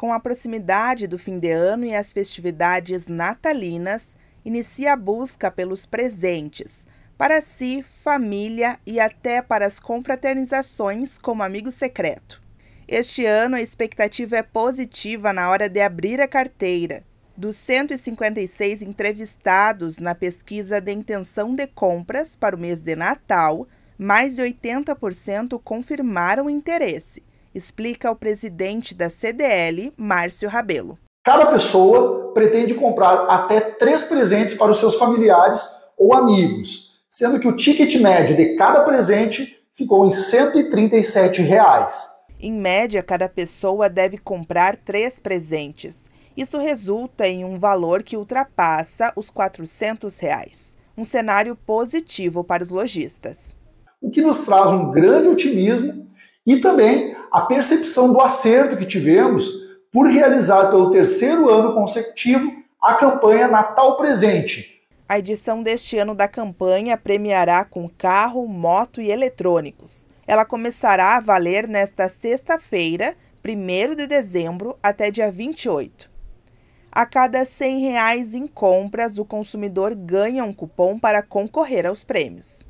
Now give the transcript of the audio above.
Com a proximidade do fim de ano e as festividades natalinas, inicia a busca pelos presentes para si, família e até para as confraternizações como amigo secreto. Este ano a expectativa é positiva na hora de abrir a carteira. Dos 156 entrevistados na pesquisa de intenção de compras para o mês de Natal, mais de 80% confirmaram interesse explica o presidente da CDL, Márcio Rabelo. Cada pessoa pretende comprar até três presentes para os seus familiares ou amigos, sendo que o ticket médio de cada presente ficou em R$ 137. Reais. Em média, cada pessoa deve comprar três presentes. Isso resulta em um valor que ultrapassa os R$ 400, reais, um cenário positivo para os lojistas. O que nos traz um grande otimismo e também a percepção do acerto que tivemos por realizar pelo terceiro ano consecutivo a campanha Natal Presente. A edição deste ano da campanha premiará com carro, moto e eletrônicos. Ela começará a valer nesta sexta-feira, 1 de dezembro, até dia 28. A cada R$ 100 em compras, o consumidor ganha um cupom para concorrer aos prêmios.